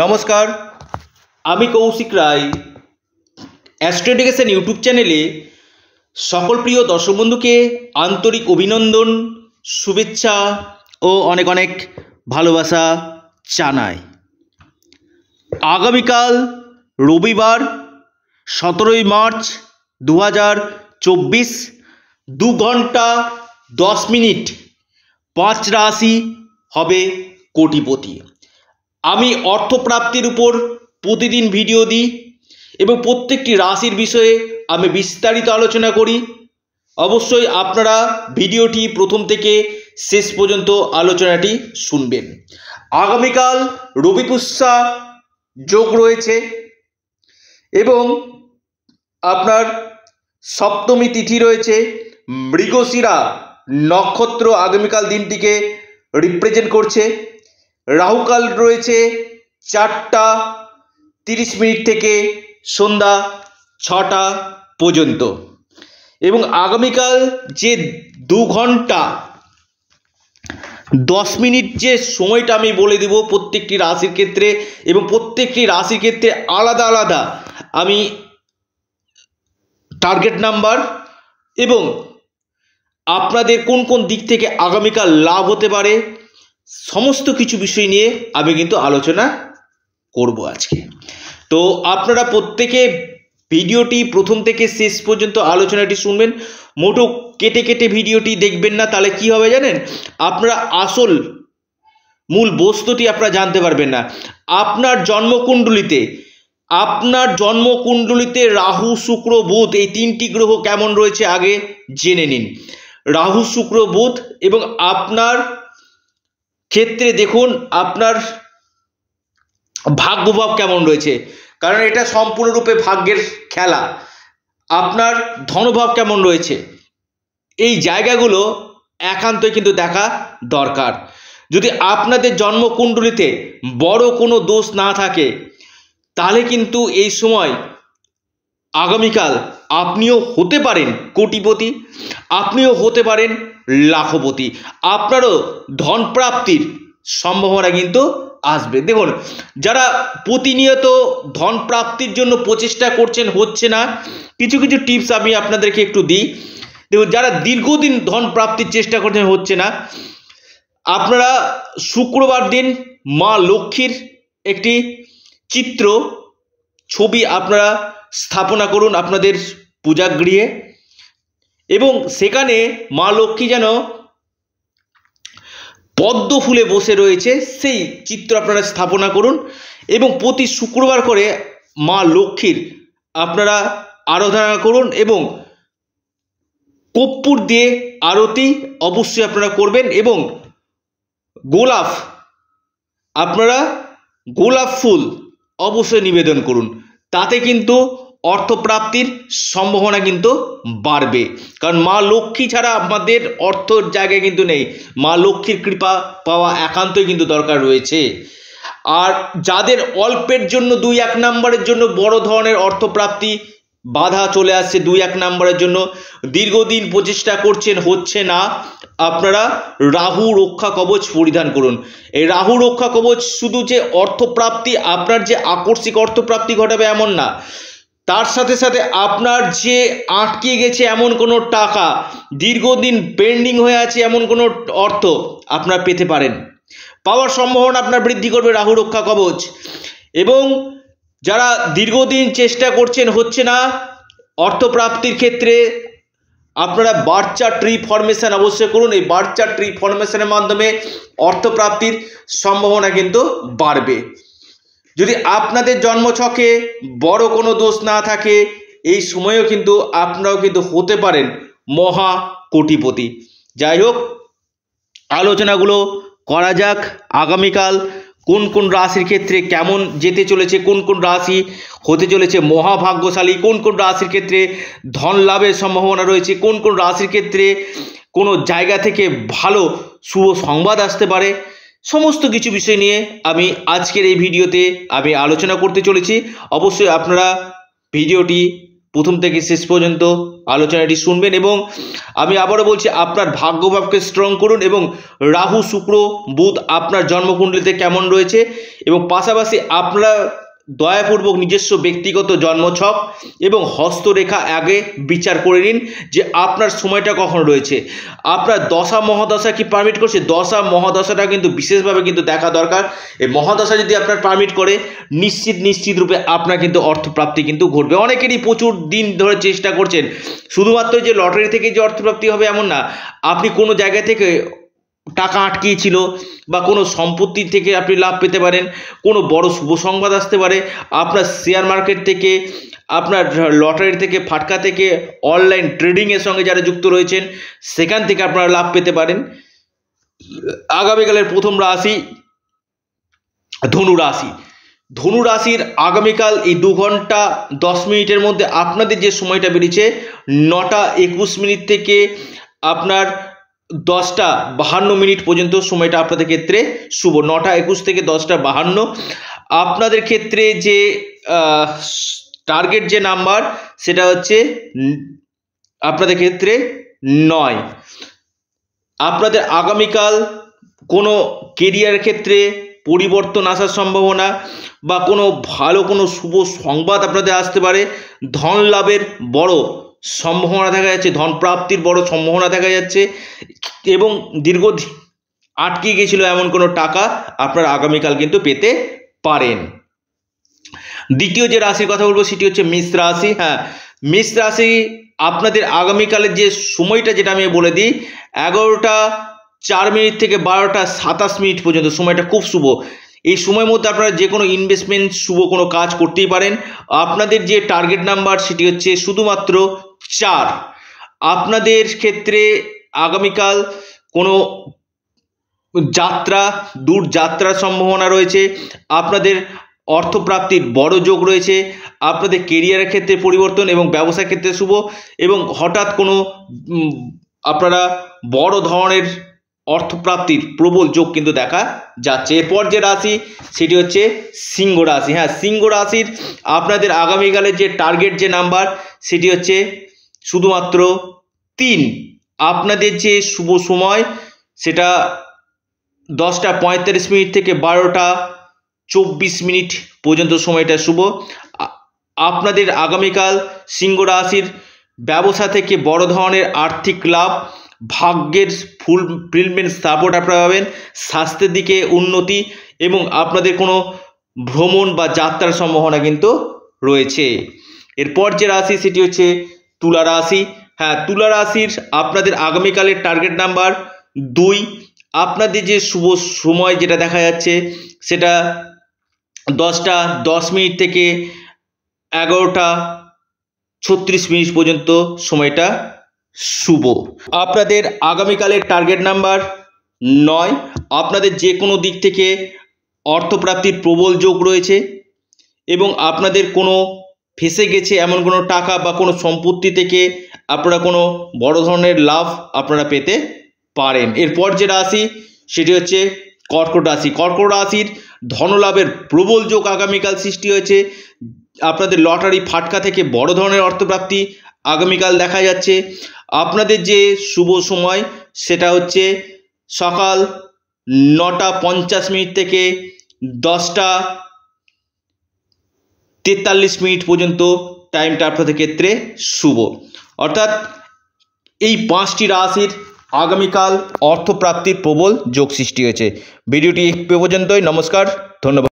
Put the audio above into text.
নমস্কার আমি কৌশিক রায় অ্যাস্ট্রোডিকেশন ইউটিউব চ্যানেলে সকল প্রিয় দর্শক বন্ধুকে আন্তরিক অভিনন্দন শুভেচ্ছা ও অনেক অনেক ভালোবাসা জানাই আগামীকাল রবিবার সতেরোই মার্চ দু হাজার চব্বিশ দু ঘন্টা দশ মিনিট পাঁচ রাশি হবে কোটিপতি আমি অর্থপ্রাপ্তির উপর প্রতিদিন ভিডিও দিই এবং প্রত্যেকটি রাশির বিষয়ে আমি বিস্তারিত আলোচনা করি অবশ্যই আপনারা ভিডিওটি প্রথম থেকে শেষ পর্যন্ত আলোচনাটি শুনবেন আগামীকাল রবি পুষ্যা যোগ রয়েছে এবং আপনার সপ্তমী তিথি রয়েছে মৃগশিরা নক্ষত্র আগামীকাল দিনটিকে রিপ্রেজেন্ট করছে রাহুকাল রয়েছে চারটা তিরিশ মিনিট থেকে সন্ধ্যা ছটা পর্যন্ত এবং আগামীকাল যে দু ঘন্টা দশ মিনিট যে সময়টা আমি বলে দেব প্রত্যেকটি রাশির ক্ষেত্রে এবং প্রত্যেকটি রাশির ক্ষেত্রে আলাদা আলাদা আমি টার্গেট নাম্বার এবং আপনাদের কোন কোন দিক থেকে আগামীকাল লাভ হতে পারে সমস্ত কিছু বিষয় নিয়ে আমি কিন্তু আলোচনা করব আজকে তো আপনারা প্রত্যেকে ভিডিওটি প্রথম থেকে শেষ পর্যন্ত আলোচনাটি শুনবেন মোটো কেটে কেটে ভিডিওটি দেখবেন না তাহলে কি হবে জানেন আপনারা আসল মূল বস্তুটি আপনারা জানতে পারবেন না আপনার জন্মকুণ্ডলিতে আপনার জন্মকুণ্ডলিতে রাহু শুক্র বুধ এই তিনটি গ্রহ কেমন রয়েছে আগে জেনে নিন রাহু শুক্র বুধ এবং আপনার ক্ষেত্রে দেখুন আপনার ভাগ্য ভাব কেমন রয়েছে কারণ এটা সম্পূর্ণরূপে ভাগ্যের খেলা আপনার ধনভাব কেমন রয়েছে এই জায়গাগুলো একান্তই কিন্তু দেখা দরকার যদি আপনাদের জন্মকুণ্ডলিতে বড় কোনো দোষ না থাকে তাহলে কিন্তু এই সময় আগামীকাল আপনিও হতে পারেন কোটিপতি আপনিও হতে পারেন লাখপতি আপনারও ধন প্রাপ্তির সম্ভাবনা কিন্তু আসবে দেখুন যারা প্রতিনিয়ত ধন প্রাপ্তির জন্য প্রচেষ্টা করছেন হচ্ছে না কিছু কিছু টিপস আমি আপনাদেরকে একটু দিই দেখুন যারা দীর্ঘদিন ধন প্রাপ্তির চেষ্টা করছেন হচ্ছে না আপনারা শুক্রবার দিন মা লক্ষ্মীর একটি চিত্র ছবি আপনারা স্থাপনা করুন আপনাদের পূজাগৃহে এবং সেখানে মা লক্ষ্মী যেন পদ্ম ফুলে বসে রয়েছে সেই চিত্র আপনারা স্থাপনা করুন এবং প্রতি শুক্রবার করে মা লক্ষ্মীর আপনারা আরাধনা করুন এবং কপ্পুর দিয়ে আরতি অবশ্যই আপনারা করবেন এবং গোলাপ আপনারা গোলাপ ফুল অবশ্যই নিবেদন করুন তাতে কিন্তু অর্থপ্রাপ্তির সম্ভাবনা কিন্তু বাড়বে কারণ মা লক্ষ্মী ছাড়া আমাদের অর্থর জায়গায় কিন্তু নেই মা লক্ষ্মীর কৃপা পাওয়া একান্তই কিন্তু দরকার রয়েছে আর যাদের অল্পের জন্য দুই এক নম্বরের জন্য বড় ধরনের অর্থপ্রাপ্তি বাধা চলে আসছে দুই এক নম্বরের জন্য দীর্ঘদিন প্রচেষ্টা করছেন হচ্ছে না আপনারা রাহু রক্ষা কবচ পরিধান করুন এই রাহু রক্ষা কবচ শুধু যে অর্থপ্রাপ্তি আপনার যে আকস্মিক অর্থপ্রাপ্তি ঘটাবে এমন না তার সাথে সাথে আপনার যে আটকে গেছে এমন কোনো টাকা দীর্ঘদিন পেন্ডিং হয়ে আছে এমন কোনো অর্থ আপনার পেতে পারেন পাওয়ার সম্ভাবনা আপনার বৃদ্ধি করবে রাহু রক্ষা কবচ এবং যারা দীর্ঘদিন চেষ্টা করছেন হচ্ছে না অর্থপ্রাপ্তির ক্ষেত্রে আপনারা বার্চা ট্রি ফর্মেশান অবশ্যই করুন এই বার্চা ট্রি ফর্মেশানের মাধ্যমে অর্থপ্রাপ্তির সম্ভাবনা কিন্তু বাড়বে যদি আপনাদের জন্মছকে বড় কোনো দোষ না থাকে এই সময়েও কিন্তু আপনারাও কিন্তু হতে পারেন মহা কোটিপতি যাই হোক আলোচনাগুলো করা যাক আগামীকাল কোন কোন রাশির ক্ষেত্রে কেমন যেতে চলেছে কোন কোন রাশি হতে চলেছে মহাভাগ্যশালী কোন কোন রাশির ক্ষেত্রে ধন লাভের সম্ভাবনা রয়েছে কোন কোন রাশির ক্ষেত্রে কোনো জায়গা থেকে ভালো শুভ সংবাদ আসতে পারে সমস্ত কিছু বিষয় নিয়ে আমি আজকের এই ভিডিওতে আমি আলোচনা করতে চলেছি অবশ্যই আপনারা ভিডিওটি প্রথম থেকে শেষ পর্যন্ত আলোচনাটি শুনবেন এবং আমি আবারও বলছি আপনার ভাগ্যভাবকে স্ট্রং করুন এবং রাহু শুক্র বুধ আপনার জন্মকুণ্ডলিতে কেমন রয়েছে এবং পাশাপাশি আপনারা দয়াপূর্বক নিজস্ব ব্যক্তিগত জন্মছক এবং হস্তরেখা আগে বিচার করে নিন যে আপনার সময়টা কখন রয়েছে আপনার দশা মহাদশা কি পারমিট করছে দশা মহাদশাটা কিন্তু বিশেষভাবে কিন্তু দেখা দরকার এই মহাদশা যদি আপনার পারমিট করে নিশ্চিত নিশ্চিত রূপে আপনার কিন্তু অর্থপ্রাপ্তি কিন্তু ঘটবে অনেকেরই প্রচুর দিন ধরে চেষ্টা করছেন শুধুমাত্র যে লটারি থেকে যে অর্থপ্রাপ্তি হবে এমন না আপনি কোনো জায়গা থেকে টাকা আটকিয়েছিল বা কোনো সম্পত্তি থেকে আপনি লাভ পেতে পারেন কোনো বড় শুভ সংবাদ আসতে পারে আপনার শেয়ার মার্কেট থেকে আপনার লটারি থেকে ফাটকা থেকে অনলাইন ট্রেডিংয়ের সঙ্গে যারা যুক্ত রয়েছেন সেখান থেকে আপনারা লাভ পেতে পারেন আগামীকালের প্রথম রাশি ধনু রাশি ধনু রাশির আগামীকাল এই দু ঘন্টা দশ মিনিটের মধ্যে আপনাদের যে সময়টা বেরিয়েছে নটা একুশ মিনিট থেকে আপনার দশটা বাহান্ন মিনিট পর্যন্ত সময়টা আপনাদের ক্ষেত্রে শুভ নটা একুশ থেকে দশটা বাহান্ন আপনাদের ক্ষেত্রে যে টার্গেট যে নাম্বার সেটা হচ্ছে আপনাদের ক্ষেত্রে নয় আপনাদের আগামীকাল কোনো কেরিয়ার ক্ষেত্রে পরিবর্তন আসার সম্ভাবনা বা কোনো ভালো কোনো শুভ সংবাদ আপনাদের আসতে পারে ধন লাভের বড় সম্ভাবনা দেখা যাচ্ছে ধনপ্রাপ্তির বড় সম্ভাবনা দেখা যাচ্ছে এবং দীর্ঘ আটকে গেছিল এমন কোনো টাকা আপনারা আগামীকাল কিন্তু পেতে পারেন দ্বিতীয় যে রাশির কথা বলবো সেটি হচ্ছে মিস রাশি হ্যাঁ মিস রাশি আপনাদের আগামীকালের যে সময়টা যেটা আমি বলে দিই এগারোটা চার মিনিট থেকে বারোটা সাতাশ মিনিট পর্যন্ত সময়টা খুব শুভ এই সময়ের মধ্যে আপনারা যে কোনো ইনভেস্টমেন্ট শুভ কোনো কাজ করতেই পারেন আপনাদের যে টার্গেট নাম্বার সেটি হচ্ছে শুধুমাত্র চার আপনাদের ক্ষেত্রে আগামীকাল কোনো যাত্রা দূর যাত্রার সম্ভাবনা রয়েছে আপনাদের অর্থপ্রাপ্তির বড় যোগ রয়েছে আপনাদের কেরিয়ারের ক্ষেত্রে পরিবর্তন এবং ব্যবসার ক্ষেত্রে শুভ এবং হঠাৎ কোনো আপনারা বড় ধরনের অর্থপ্রাপ্তির প্রবল যোগ কিন্তু দেখা যাচ্ছে এরপর যে রাশি সেটি হচ্ছে সিংহ রাশি হ্যাঁ সিংহ রাশির আপনাদের আগামীকালের যে টার্গেট যে নাম্বার সেটি হচ্ছে শুধুমাত্র তিন আপনাদের যে শুভ সময় সেটা দশটা পঁয়তাল্লিশ মিনিট থেকে বারোটা চব্বিশ মিনিট পর্যন্ত সময়টা শুভ আপনাদের আগামীকাল সিংহ রাশির ব্যবসা থেকে বড় ধরনের আর্থিক লাভ ভাগ্যের ফুল ফিলমেন্ট সাপোর্ট আপনারা পাবেন স্বাস্থ্যের দিকে উন্নতি এবং আপনাদের কোনো ভ্রমণ বা যাত্রার সম্ভাবনা কিন্তু রয়েছে এরপর যে রাশি সেটি হচ্ছে তুলা রাশি হ্যাঁ তুলা রাশির আপনাদের আগামীকালের টার্গেট নাম্বার দুই আপনাদের যে শুভ সময় যেটা দেখা যাচ্ছে সেটা দশটা দশ মিনিট থেকে এগারোটা ছত্রিশ মিনিট পর্যন্ত সময়টা শুভ আপনাদের আগামীকালের টার্গেট নাম্বার নয় আপনাদের যে কোনো দিক থেকে অর্থপ্রাপ্তির প্রবল যোগ রয়েছে এবং আপনাদের কোনো ফেসে গেছে এমন কোনো টাকা বা কোনো সম্পত্তি থেকে আপনারা কোনো বড় ধরনের লাভ আপনারা পেতে পারেন এরপর যে রাশি সেটি হচ্ছে কর্কট রাশি কর্কট রাশির ধনলাভের প্রবল যোগ আগামীকাল সৃষ্টি হয়েছে আপনাদের লটারি ফাটকা থেকে বড় ধরনের অর্থপ্রাপ্তি আগামীকাল দেখা যাচ্ছে আপনাদের যে শুভ সময় সেটা হচ্ছে সকাল নটা পঞ্চাশ মিনিট থেকে দশটা তেতাল্লিশ মিনিট পর্যন্ত টাইমটা আপনাদের ক্ষেত্রে শুভ অর্থাৎ এই পাঁচটি রাশির আগামীকাল অর্থপ্রাপ্তির প্রবল যোগ সৃষ্টি হয়েছে ভিডিওটি পর্যন্তই নমস্কার ধন্যবাদ